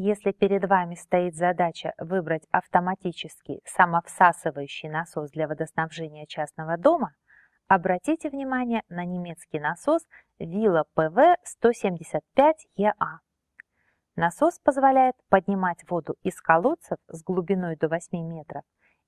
Если перед вами стоит задача выбрать автоматический самовсасывающий насос для водоснабжения частного дома, обратите внимание на немецкий насос Villa e PV175EA. Насос позволяет поднимать воду из колодцев с глубиной до 8 метров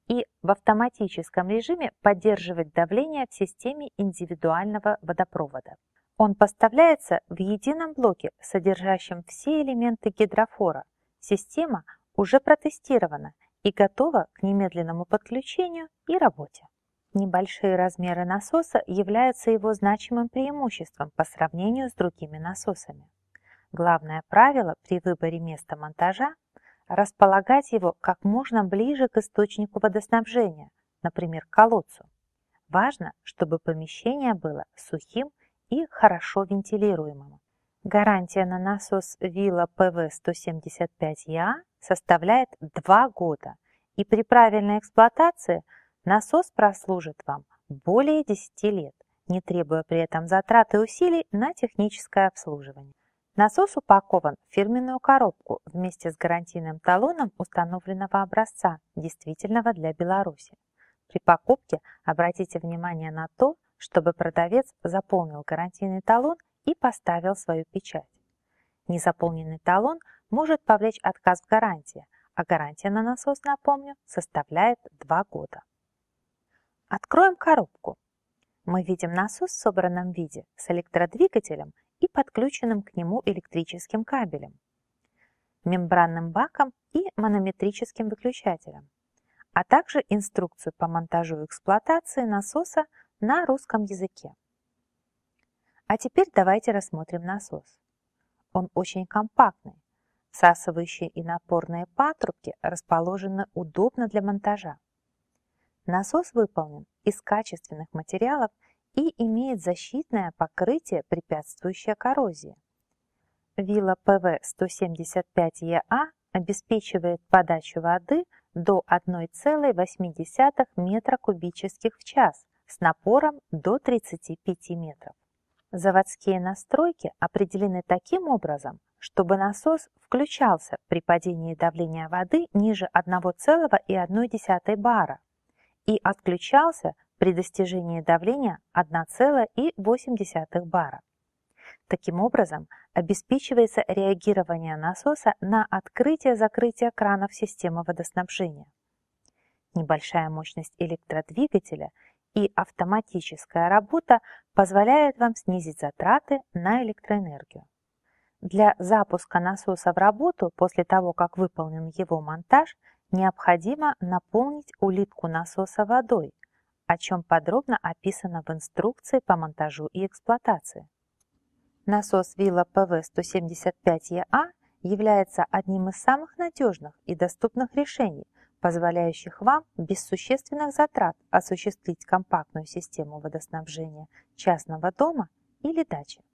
и в автоматическом режиме поддерживать давление в системе индивидуального водопровода. Он поставляется в едином блоке, содержащем все элементы гидрофора. Система уже протестирована и готова к немедленному подключению и работе. Небольшие размеры насоса являются его значимым преимуществом по сравнению с другими насосами. Главное правило при выборе места монтажа – располагать его как можно ближе к источнику водоснабжения, например, к колодцу. Важно, чтобы помещение было сухим и хорошо вентилируемому. Гарантия на насос Вилла ПВ-175Я составляет 2 года, и при правильной эксплуатации насос прослужит вам более 10 лет, не требуя при этом затрат и усилий на техническое обслуживание. Насос упакован в фирменную коробку вместе с гарантийным талоном установленного образца, действительного для Беларуси. При покупке обратите внимание на то, чтобы продавец заполнил гарантийный талон и поставил свою печать. Незаполненный талон может повлечь отказ в гарантии, а гарантия на насос, напомню, составляет 2 года. Откроем коробку. Мы видим насос в собранном виде с электродвигателем и подключенным к нему электрическим кабелем, мембранным баком и манометрическим выключателем, а также инструкцию по монтажу и эксплуатации насоса – на русском языке. А теперь давайте рассмотрим насос. Он очень компактный, всасывающие и напорные патрубки расположены удобно для монтажа. Насос выполнен из качественных материалов и имеет защитное покрытие, препятствующее коррозии. Вилла ПВ-175ЕА обеспечивает подачу воды до 1,8 метра кубических в час с напором до 35 метров. Заводские настройки определены таким образом, чтобы насос включался при падении давления воды ниже 1,1 бара и отключался при достижении давления 1,8 бара. Таким образом, обеспечивается реагирование насоса на открытие-закрытие кранов системы водоснабжения. Небольшая мощность электродвигателя – и автоматическая работа позволяет вам снизить затраты на электроэнергию. Для запуска насоса в работу после того, как выполнен его монтаж, необходимо наполнить улитку насоса водой, о чем подробно описано в инструкции по монтажу и эксплуатации. Насос Вилла ПВ-175ЕА является одним из самых надежных и доступных решений – позволяющих вам без существенных затрат осуществить компактную систему водоснабжения частного дома или дачи.